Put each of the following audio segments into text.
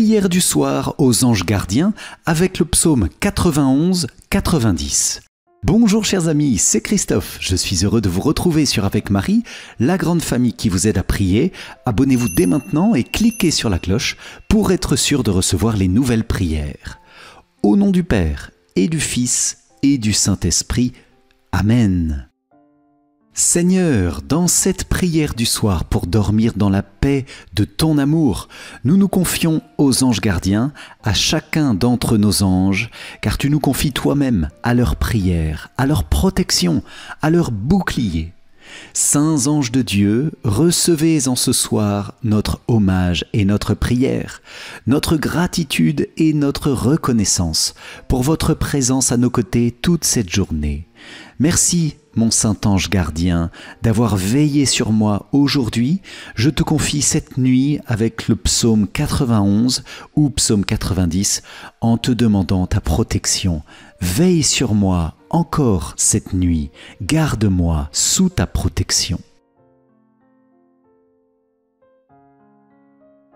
prière du soir aux anges gardiens avec le psaume 91-90. Bonjour chers amis, c'est Christophe. Je suis heureux de vous retrouver sur Avec Marie, la grande famille qui vous aide à prier. Abonnez-vous dès maintenant et cliquez sur la cloche pour être sûr de recevoir les nouvelles prières. Au nom du Père et du Fils et du Saint-Esprit. Amen. Seigneur, dans cette prière du soir pour dormir dans la paix de ton amour, nous nous confions aux anges gardiens, à chacun d'entre nos anges, car tu nous confies toi-même à leur prière, à leur protection, à leur bouclier. Saints anges de Dieu, recevez en ce soir notre hommage et notre prière, notre gratitude et notre reconnaissance pour votre présence à nos côtés toute cette journée. Merci mon saint ange gardien, d'avoir veillé sur moi aujourd'hui, je te confie cette nuit avec le psaume 91 ou psaume 90 en te demandant ta protection. Veille sur moi encore cette nuit, garde-moi sous ta protection.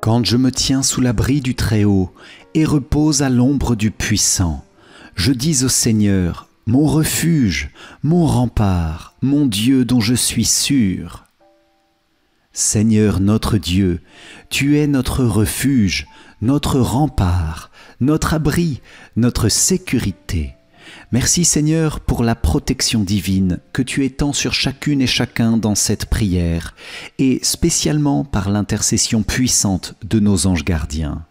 Quand je me tiens sous l'abri du Très-Haut et repose à l'ombre du Puissant, je dis au Seigneur, mon refuge, mon rempart, mon Dieu dont je suis sûr. Seigneur notre Dieu, tu es notre refuge, notre rempart, notre abri, notre sécurité. Merci Seigneur pour la protection divine que tu étends sur chacune et chacun dans cette prière, et spécialement par l'intercession puissante de nos anges gardiens.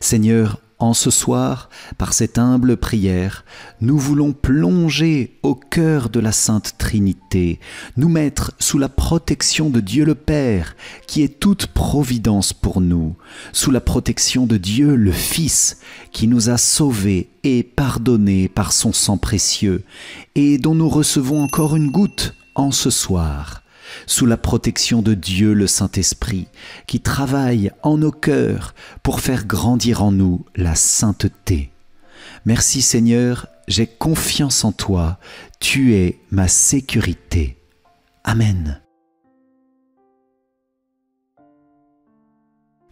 Seigneur, en ce soir, par cette humble prière, nous voulons plonger au cœur de la Sainte Trinité, nous mettre sous la protection de Dieu le Père, qui est toute providence pour nous, sous la protection de Dieu le Fils, qui nous a sauvés et pardonnés par son sang précieux, et dont nous recevons encore une goutte en ce soir sous la protection de Dieu le Saint-Esprit, qui travaille en nos cœurs pour faire grandir en nous la sainteté. Merci Seigneur, j'ai confiance en toi, tu es ma sécurité. Amen.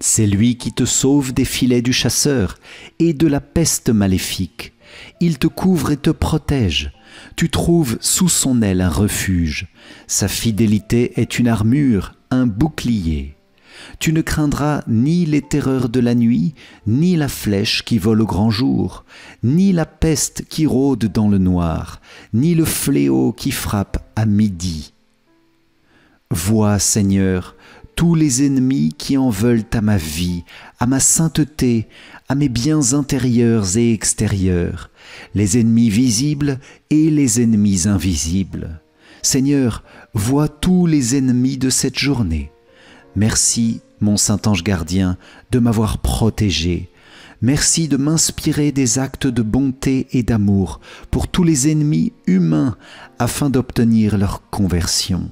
C'est lui qui te sauve des filets du chasseur et de la peste maléfique. Il te couvre et te protège. Tu trouves sous son aile un refuge. Sa fidélité est une armure, un bouclier. Tu ne craindras ni les terreurs de la nuit, ni la flèche qui vole au grand jour, ni la peste qui rôde dans le noir, ni le fléau qui frappe à midi. Vois, Seigneur, tous les ennemis qui en veulent à ma vie, à ma sainteté, à mes biens intérieurs et extérieurs, les ennemis visibles et les ennemis invisibles. Seigneur, vois tous les ennemis de cette journée. Merci, mon Saint Ange gardien, de m'avoir protégé. Merci de m'inspirer des actes de bonté et d'amour pour tous les ennemis humains afin d'obtenir leur conversion.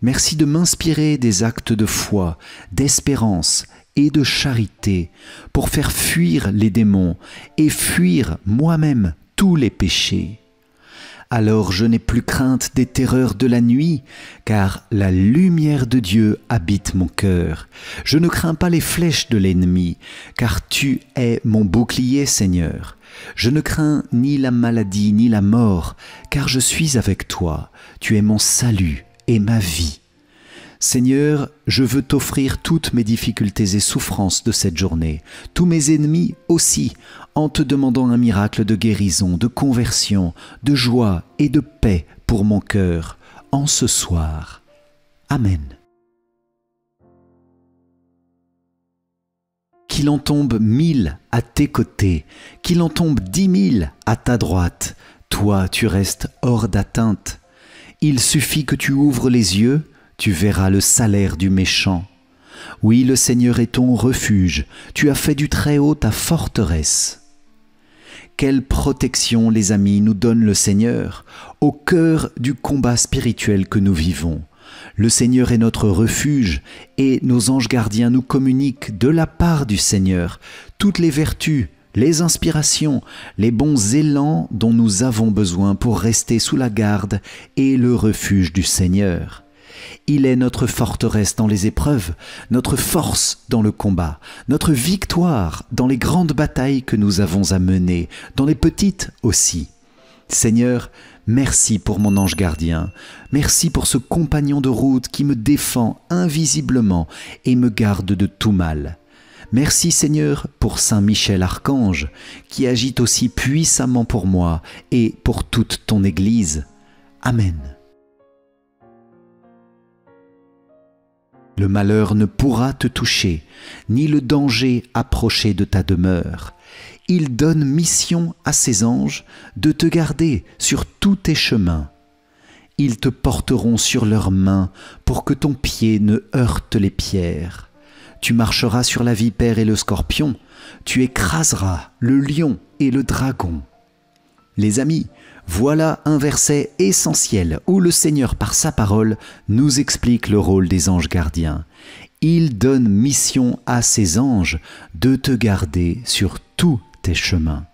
Merci de m'inspirer des actes de foi, d'espérance et de charité pour faire fuir les démons et fuir moi-même tous les péchés. Alors je n'ai plus crainte des terreurs de la nuit, car la lumière de Dieu habite mon cœur. Je ne crains pas les flèches de l'ennemi, car tu es mon bouclier, Seigneur. Je ne crains ni la maladie, ni la mort, car je suis avec toi. Tu es mon salut et ma vie. Seigneur, je veux t'offrir toutes mes difficultés et souffrances de cette journée, tous mes ennemis aussi, en te demandant un miracle de guérison, de conversion, de joie et de paix pour mon cœur, en ce soir. Amen. Qu'il en tombe mille à tes côtés, qu'il en tombe dix mille à ta droite, toi tu restes hors d'atteinte. Il suffit que tu ouvres les yeux tu verras le salaire du méchant. Oui, le Seigneur est ton refuge, tu as fait du Très-Haut ta forteresse. Quelle protection, les amis, nous donne le Seigneur au cœur du combat spirituel que nous vivons. Le Seigneur est notre refuge et nos anges gardiens nous communiquent de la part du Seigneur toutes les vertus, les inspirations, les bons élans dont nous avons besoin pour rester sous la garde et le refuge du Seigneur. Il est notre forteresse dans les épreuves, notre force dans le combat, notre victoire dans les grandes batailles que nous avons à mener, dans les petites aussi. Seigneur, merci pour mon ange gardien, merci pour ce compagnon de route qui me défend invisiblement et me garde de tout mal. Merci Seigneur pour Saint Michel Archange, qui agit aussi puissamment pour moi et pour toute ton Église. Amen. Le malheur ne pourra te toucher, ni le danger approcher de ta demeure. Il donne mission à ses anges de te garder sur tous tes chemins. Ils te porteront sur leurs mains pour que ton pied ne heurte les pierres. Tu marcheras sur la vipère et le scorpion, tu écraseras le lion et le dragon. Les amis, voilà un verset essentiel où le Seigneur, par sa parole, nous explique le rôle des anges gardiens. Il donne mission à ses anges de te garder sur tous tes chemins.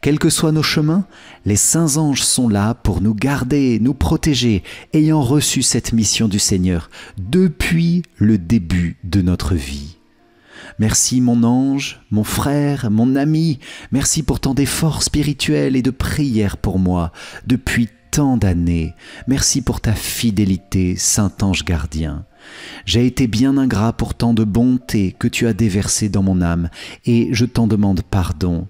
Quels que soient nos chemins, les saints anges sont là pour nous garder, nous protéger, ayant reçu cette mission du Seigneur depuis le début de notre vie. Merci mon ange, mon frère, mon ami, merci pour tant d'efforts spirituels et de prières pour moi depuis tant d'années. Merci pour ta fidélité, Saint Ange gardien. J'ai été bien ingrat pour tant de bonté que tu as déversée dans mon âme, et je t'en demande pardon.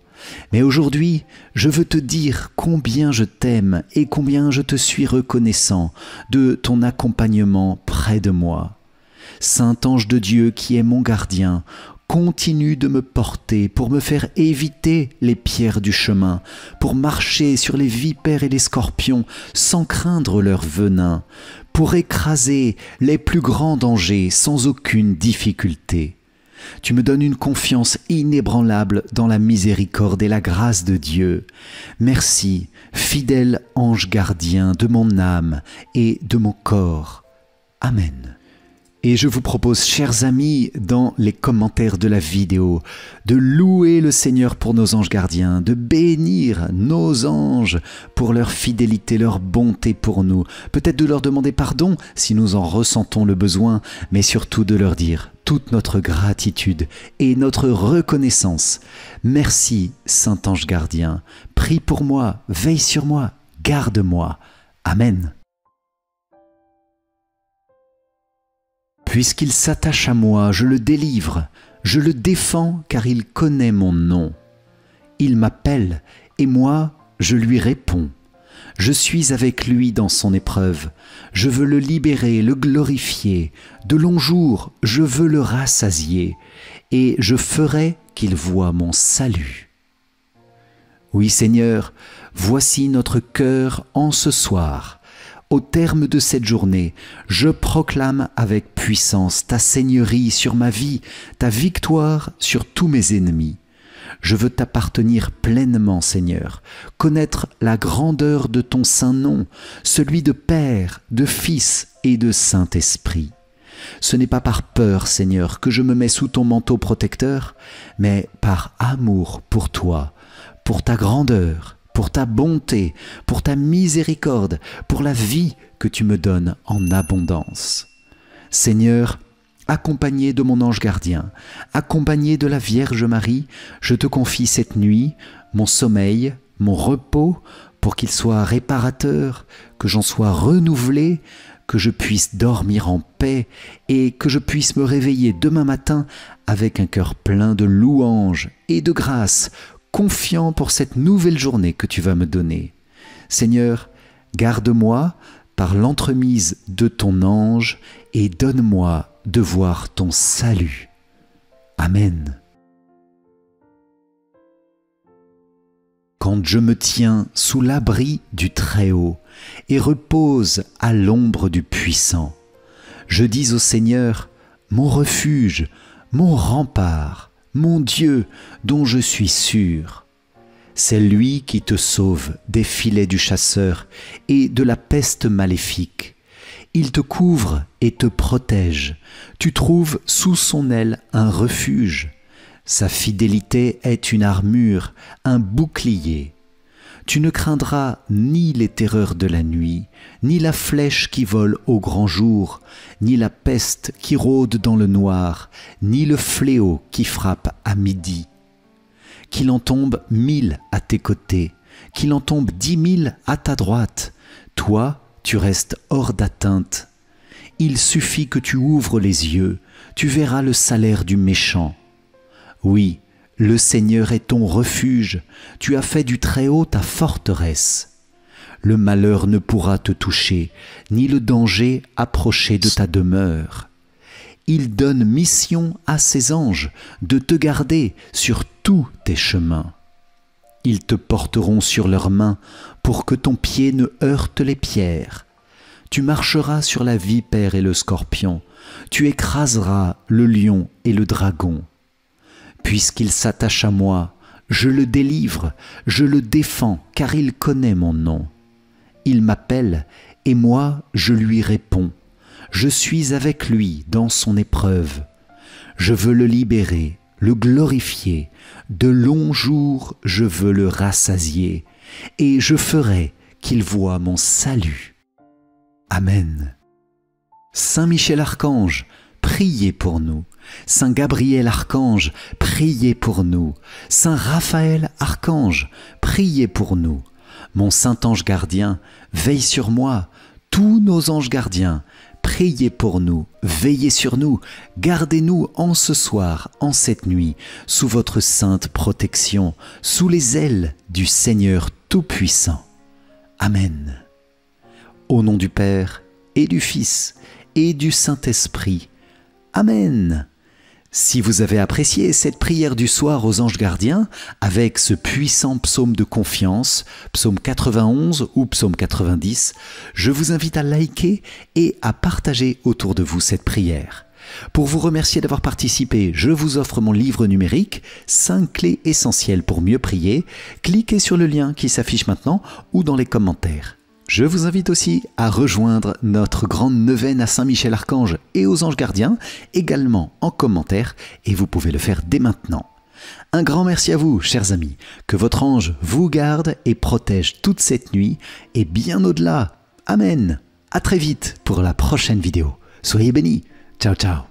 Mais aujourd'hui, je veux te dire combien je t'aime et combien je te suis reconnaissant de ton accompagnement près de moi. Saint ange de Dieu qui est mon gardien, continue de me porter pour me faire éviter les pierres du chemin, pour marcher sur les vipères et les scorpions sans craindre leur venin, pour écraser les plus grands dangers sans aucune difficulté. Tu me donnes une confiance inébranlable dans la miséricorde et la grâce de Dieu. Merci, fidèle ange gardien de mon âme et de mon corps. Amen. Et je vous propose, chers amis, dans les commentaires de la vidéo, de louer le Seigneur pour nos anges gardiens, de bénir nos anges pour leur fidélité, leur bonté pour nous, peut-être de leur demander pardon si nous en ressentons le besoin, mais surtout de leur dire toute notre gratitude et notre reconnaissance. Merci, Saint Ange gardien, prie pour moi, veille sur moi, garde-moi. Amen. Puisqu'il s'attache à moi, je le délivre, je le défends car il connaît mon nom. Il m'appelle et moi, je lui réponds. Je suis avec lui dans son épreuve. Je veux le libérer, le glorifier. De longs jours, je veux le rassasier et je ferai qu'il voie mon salut. Oui Seigneur, voici notre cœur en ce soir. Au terme de cette journée, je proclame avec puissance ta seigneurie sur ma vie, ta victoire sur tous mes ennemis. Je veux t'appartenir pleinement, Seigneur, connaître la grandeur de ton saint nom, celui de Père, de Fils et de Saint-Esprit. Ce n'est pas par peur, Seigneur, que je me mets sous ton manteau protecteur, mais par amour pour toi, pour ta grandeur pour ta bonté, pour ta miséricorde, pour la vie que tu me donnes en abondance. Seigneur, accompagné de mon ange gardien, accompagné de la Vierge Marie, je te confie cette nuit mon sommeil, mon repos, pour qu'il soit réparateur, que j'en sois renouvelé, que je puisse dormir en paix et que je puisse me réveiller demain matin avec un cœur plein de louanges et de grâce confiant pour cette nouvelle journée que tu vas me donner. Seigneur, garde-moi par l'entremise de ton ange et donne-moi de voir ton salut. Amen. Quand je me tiens sous l'abri du Très-Haut et repose à l'ombre du Puissant, je dis au Seigneur, mon refuge, mon rempart, mon Dieu, dont je suis sûr. C'est lui qui te sauve des filets du chasseur et de la peste maléfique. Il te couvre et te protège. Tu trouves sous son aile un refuge. Sa fidélité est une armure, un bouclier. Tu ne craindras ni les terreurs de la nuit, ni la flèche qui vole au grand jour, ni la peste qui rôde dans le noir, ni le fléau qui frappe à midi. Qu'il en tombe mille à tes côtés, qu'il en tombe dix mille à ta droite, toi, tu restes hors d'atteinte. Il suffit que tu ouvres les yeux, tu verras le salaire du méchant. Oui, le Seigneur est ton refuge, tu as fait du Très-Haut ta forteresse. Le malheur ne pourra te toucher, ni le danger approcher de ta demeure. Il donne mission à ses anges de te garder sur tous tes chemins. Ils te porteront sur leurs mains pour que ton pied ne heurte les pierres. Tu marcheras sur la vipère et le scorpion, tu écraseras le lion et le dragon. Puisqu'il s'attache à moi, je le délivre, je le défends, car il connaît mon nom. Il m'appelle, et moi je lui réponds. Je suis avec lui dans son épreuve. Je veux le libérer, le glorifier. De longs jours je veux le rassasier, et je ferai qu'il voie mon salut. Amen. Saint Michel Archange, priez pour nous. Saint Gabriel Archange, priez pour nous. Saint Raphaël Archange, priez pour nous. Mon Saint Ange gardien, veille sur moi. Tous nos anges gardiens, priez pour nous, veillez sur nous, gardez-nous en ce soir, en cette nuit, sous votre sainte protection, sous les ailes du Seigneur Tout-Puissant. Amen. Au nom du Père et du Fils et du Saint-Esprit. Amen. Si vous avez apprécié cette prière du soir aux anges gardiens avec ce puissant psaume de confiance, psaume 91 ou psaume 90, je vous invite à liker et à partager autour de vous cette prière. Pour vous remercier d'avoir participé, je vous offre mon livre numérique 5 clés essentielles pour mieux prier. Cliquez sur le lien qui s'affiche maintenant ou dans les commentaires. Je vous invite aussi à rejoindre notre grande neuvaine à Saint-Michel-Archange et aux anges gardiens, également en commentaire, et vous pouvez le faire dès maintenant. Un grand merci à vous, chers amis, que votre ange vous garde et protège toute cette nuit et bien au-delà. Amen. À très vite pour la prochaine vidéo. Soyez bénis. Ciao ciao.